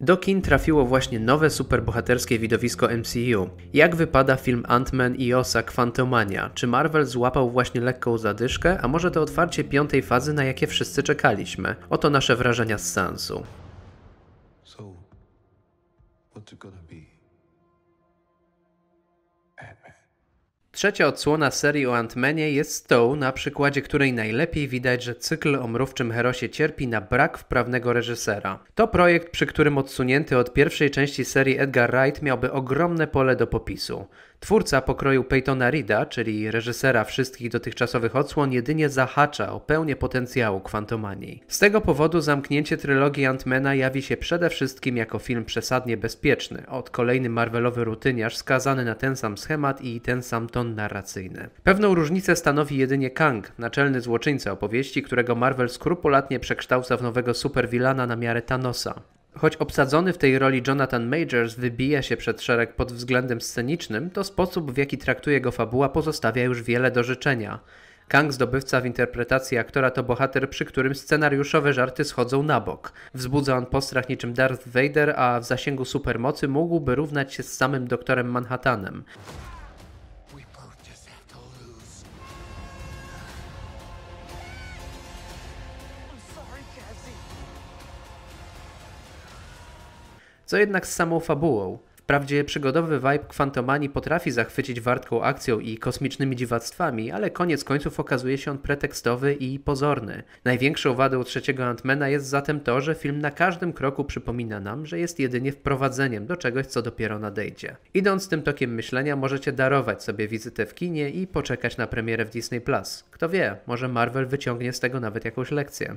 Do kin trafiło właśnie nowe superbohaterskie widowisko MCU. Jak wypada film Ant-Man i Osa Quantumania? Czy Marvel złapał właśnie lekką zadyszkę, a może to otwarcie piątej fazy, na jakie wszyscy czekaliśmy? Oto nasze wrażenia z sensu. So, what's it gonna be? Trzecia odsłona serii o Antmenie jest tą, na przykładzie której najlepiej widać, że cykl o mrówczym Herosie cierpi na brak wprawnego reżysera. To projekt, przy którym odsunięty od pierwszej części serii Edgar Wright miałby ogromne pole do popisu. Twórca pokroju Peytona Rida, czyli reżysera wszystkich dotychczasowych odsłon, jedynie zahacza o pełnię potencjału kwantomanii. Z tego powodu zamknięcie trylogii Antmana jawi się przede wszystkim jako film przesadnie bezpieczny, od kolejny Marvelowy rutyniarz skazany na ten sam schemat i ten sam ton narracyjny. Pewną różnicę stanowi jedynie Kang, naczelny złoczyńca opowieści, którego Marvel skrupulatnie przekształca w nowego superwilana na miarę Thanosa. Choć obsadzony w tej roli Jonathan Majors wybija się przed szereg pod względem scenicznym, to sposób w jaki traktuje go fabuła pozostawia już wiele do życzenia. Kang zdobywca w interpretacji aktora to bohater, przy którym scenariuszowe żarty schodzą na bok. Wzbudza on postrach niczym Darth Vader, a w zasięgu supermocy mógłby równać się z samym doktorem Manhattanem. co jednak z samą fabułą. Wprawdzie przygodowy vibe Kwantomanii potrafi zachwycić wartką akcją i kosmicznymi dziwactwami, ale koniec końców okazuje się on pretekstowy i pozorny. Największą wadą trzeciego Antmana jest zatem to, że film na każdym kroku przypomina nam, że jest jedynie wprowadzeniem do czegoś, co dopiero nadejdzie. Idąc tym tokiem myślenia, możecie darować sobie wizytę w kinie i poczekać na premierę w Disney Kto wie, może Marvel wyciągnie z tego nawet jakąś lekcję.